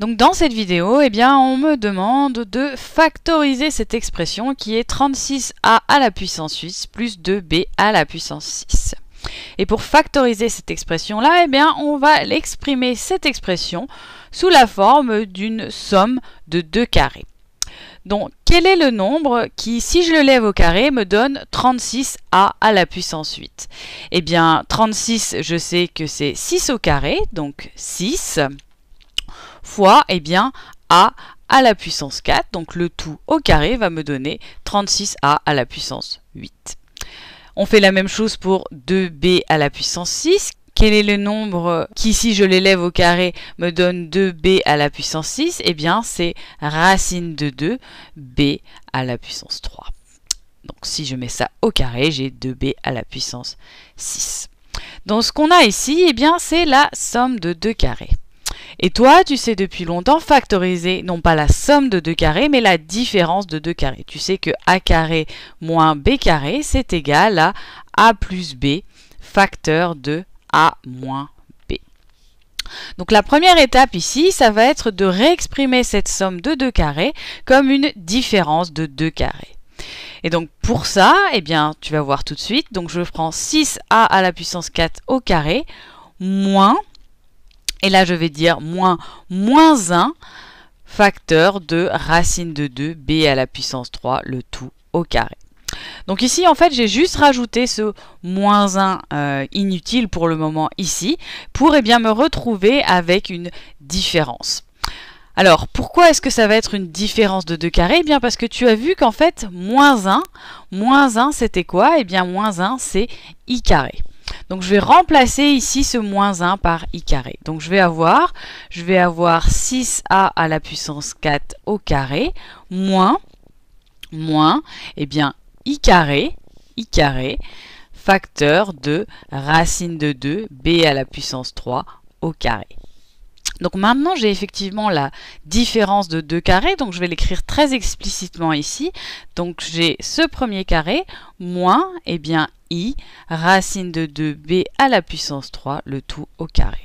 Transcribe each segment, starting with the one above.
Donc dans cette vidéo, eh bien, on me demande de factoriser cette expression qui est 36a à la puissance 6 plus 2b à la puissance 6. Et pour factoriser cette expression-là, eh on va l'exprimer, cette expression, sous la forme d'une somme de 2 carrés. Donc, quel est le nombre qui, si je le lève au carré, me donne 36a à la puissance 8 Eh bien, 36, je sais que c'est 6 au carré, donc 6 et eh bien, a à la puissance 4, donc le tout au carré va me donner 36a à la puissance 8. On fait la même chose pour 2b à la puissance 6. Quel est le nombre qui, si je l'élève au carré, me donne 2b à la puissance 6 et eh bien, c'est racine de 2, b à la puissance 3. Donc si je mets ça au carré, j'ai 2b à la puissance 6. Donc ce qu'on a ici, et eh bien, c'est la somme de 2 carrés. Et toi, tu sais depuis longtemps factoriser non pas la somme de 2 carrés, mais la différence de 2 carrés. Tu sais que a carré moins b carré, c'est égal à a plus b, facteur de a moins b. Donc la première étape ici, ça va être de réexprimer cette somme de 2 carrés comme une différence de 2 carrés. Et donc pour ça, eh bien, tu vas voir tout de suite. Donc je prends 6a à la puissance 4 au carré moins et là, je vais dire moins, moins 1 facteur de racine de 2, b à la puissance 3, le tout au carré. Donc ici, en fait, j'ai juste rajouté ce moins 1 euh, inutile pour le moment ici, pour eh bien, me retrouver avec une différence. Alors, pourquoi est-ce que ça va être une différence de 2 carrés Eh bien, parce que tu as vu qu'en fait, moins 1, moins 1, c'était quoi Eh bien, moins 1, c'est i carré. Donc je vais remplacer ici ce moins 1 par i carré. Donc je vais avoir, 6a à la puissance 4 au carré, moins, moins, eh bien, i carré, facteur de racine de 2, b à la puissance 3 au carré. Donc maintenant, j'ai effectivement la différence de deux carrés, donc je vais l'écrire très explicitement ici. Donc j'ai ce premier carré moins, eh bien, i, racine de 2b à la puissance 3, le tout au carré.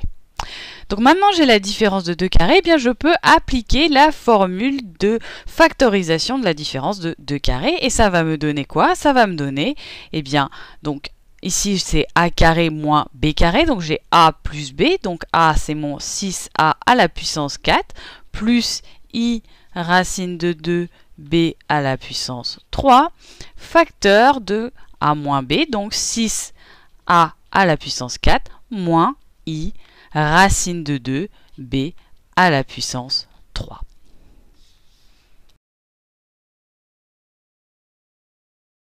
Donc maintenant j'ai la différence de 2 carrés, eh bien je peux appliquer la formule de factorisation de la différence de 2 carrés et ça va me donner quoi Ça va me donner et eh bien donc Ici, c'est a carré moins b carré, donc j'ai a plus b, donc a c'est mon 6a à la puissance 4, plus i racine de 2 b à la puissance 3, facteur de a moins b, donc 6a à la puissance 4, moins i racine de 2 b à la puissance 3.